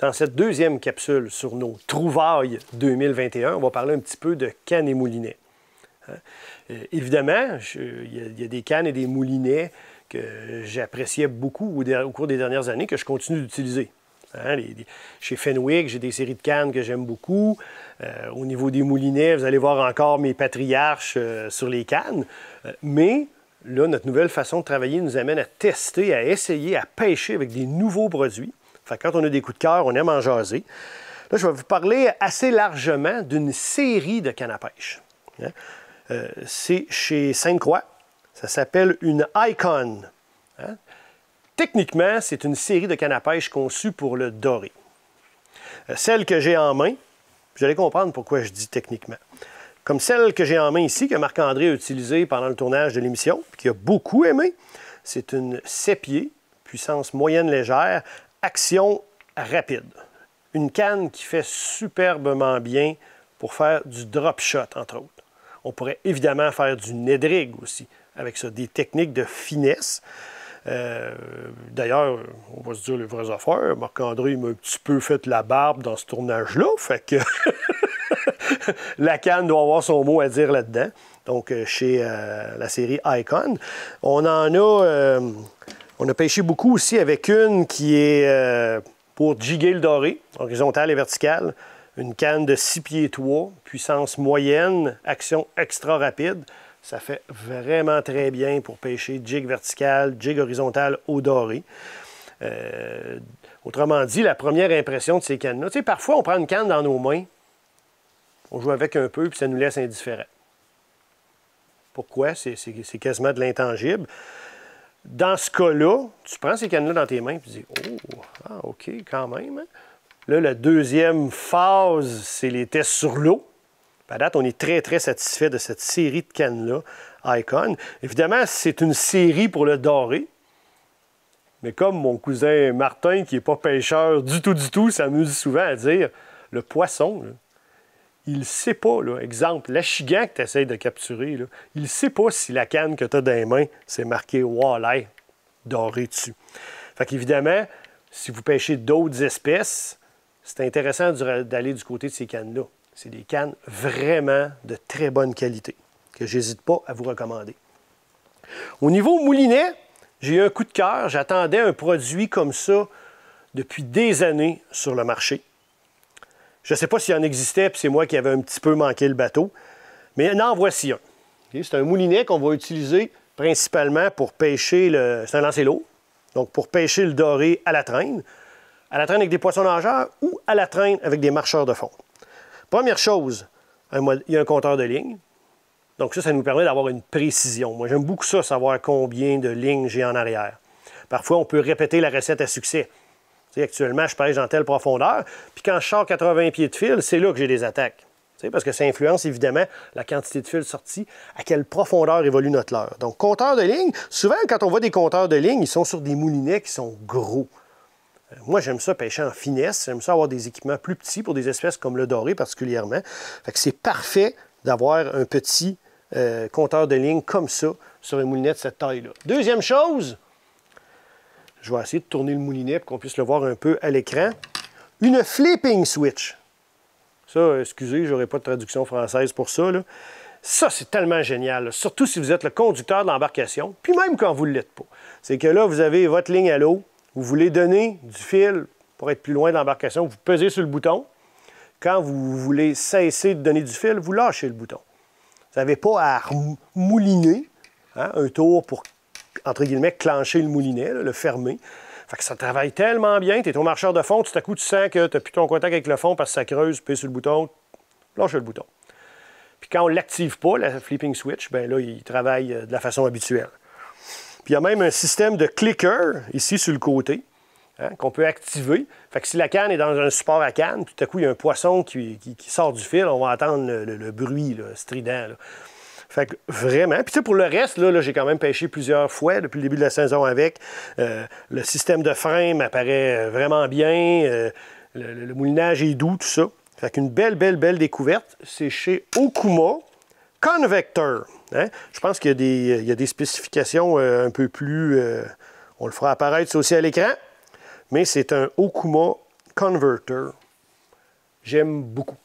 Dans cette deuxième capsule sur nos trouvailles 2021, on va parler un petit peu de cannes et moulinets. Euh, euh, évidemment, il y, a des cannes et des moulinets que j'appréciais beaucoup au, cours des dernières années, que je continue d'utiliser. Hein, chez Fenwick, j'ai des séries de cannes que j'aime beaucoup. Euh, au niveau des moulinets, vous allez voir encore mes patriarches sur les cannes. mais là, notre nouvelle façon de travailler nous amène à tester, à essayer, à pêcher avec des nouveaux produits quand on a des coups de cœur, on aime en jaser. Là, je vais vous parler assez largement d'une série de cannes à pêche. Hein. Euh, c'est chez Sainte-Croix. Ça s'appelle une Icon. Hein. Techniquement, c'est une série de cannes à pêche conçue pour le doré. Euh, celle que j'ai en main, vous allez comprendre pourquoi je dis techniquement. Comme celle que j'ai en main ici, que Marc-André a utilisée pendant le tournage de l'émission, qui a beaucoup aimé, c'est une sépié, puissance moyenne légère, action rapide. Une canne qui fait superbement bien pour faire du drop shot, entre autres. On pourrait évidemment faire du nedrig aussi, avec ça, des techniques de finesse. Euh, d'ailleurs, on va se dire les vrais affaires, Marc-André m'a un petit peu fait la barbe dans ce tournage-là, fait que la canne doit avoir son mot à dire là-dedans. Donc, euh, chez euh, la série Icon, on en a... On a pêché beaucoup aussi avec une qui est euh, pour jiguer le doré, horizontale et verticale. Une canne de 6 pieds 3, puissance moyenne, action extra rapide. Ça fait vraiment très bien pour pêcher jig vertical, jig horizontal au doré. Euh, autrement dit, la première impression de ces cannes-là, tu sais, parfois on prend une canne dans nos mains, on joue avec un peu, puis ça nous laisse indifférents. Pourquoi? C'est quasiment de l'intangible dans ce cas-là, tu prends ces cannes-là dans tes mains et tu dis Oh, ah, OK, quand même. Hein. Là, la deuxième phase, c'est les tests sur l'eau. À on est très, très satisfait de cette série de cannes-là, Icon. Évidemment, c'est une série pour le doré. Mais comme mon cousin Martin, qui n'est pas pêcheur du tout, du tout, s'amuse souvent à dire le poisson, il ne sait pas, là, exemple, l'achigan que tu essaies de capturer, il ne sait pas si la canne que tu as dans les mains, c'est marqué walleye doré dessus. Fait qu'évidemment, si vous pêchez d'autres espèces, c'est intéressant d'aller du côté de ces cannes-là. C'est des cannes vraiment de très bonne qualité, que j'hésite pas à vous recommander. Au niveau moulinet, j'ai eu un coup de cœur. J'attendais un produit comme ça depuis des années sur le marché. Je ne sais pas s'il en existait, puis c'est moi qui avais un petit peu manqué le bateau. Mais en voici un. c'est un moulinet qu'on va utiliser principalement pour pêcher le. C'est un lancer l'eau Donc, pour pêcher le doré à la traîne, à la traîne avec des poissons nageurs ou à la traîne avec des marcheurs de fond. Première chose, il y a un compteur de lignes. Donc, ça, ça nous permet d'avoir une précision. Moi, j'aime beaucoup ça, savoir combien de lignes j'ai en arrière. Parfois, on peut répéter la recette à succès actuellement, je pêche dans telle profondeur. Puis quand je sors 80 pieds de fil, c'est là que j'ai des attaques. parce que ça influence évidemment la quantité de fil sortie, à quelle profondeur évolue notre leurre. Donc, compteur de ligne, souvent quand on voit des compteurs de ligne, ils sont sur des moulinets qui sont gros. Euh, moi, j'aime ça pêcher en finesse. J'aime ça avoir des équipements plus petits pour des espèces comme le doré particulièrement. Fait que c'est parfait d'avoir un petit euh, compteur de ligne comme ça sur un moulinet de cette taille-là. Deuxième chose, je vais essayer de tourner le moulinet pour qu'on puisse le voir un peu à l'écran. Une flipping switch. Ça, excusez, j'aurais pas de traduction française pour ça. Ça, c'est tellement génial, surtout si vous êtes le conducteur de l'embarcation, puis même quand vous ne l'êtes pas. C'est que là, vous avez votre ligne à l'eau, vous voulez donner du fil pour être plus loin de l'embarcation, vous pesez sur le bouton. Quand vous voulez cesser de donner du fil, vous lâchez le bouton. Vous n'avez pas à mouliner hein, un tour pour entre guillemets, clencher le moulinet, le fermer. Fait que ça travaille tellement bien. Tu es ton marcheur de fond, tout à coup, tu sens que tu n'as plus ton contact avec le fond parce que ça creuse, puis sur le bouton, lâche le bouton. Puis quand on ne l'active pas, la flipping switch, ben là, il travaille euh, de la façon habituelle. Puis il y a même un système de clicker ici sur le côté hein, qu'on peut activer. Fait que si la canne est dans un support à canne, tout à coup, il y a un poisson qui, sort du fil, on va entendre le, bruit là, strident. Fait que vraiment. Puis tu sais, pour le reste, là, j'ai quand même pêché plusieurs fois depuis le début de la saison avec. Euh, le système de frein m'apparaît euh, vraiment bien. Euh, le, moulinage est doux, tout ça. Fait qu'une belle, belle, belle découverte. C'est chez Okuma Convector. Hein. Je pense qu'il y, a des spécifications un peu plus... on le fera apparaître aussi à l'écran. Mais c'est un Okuma Converter. J'aime beaucoup.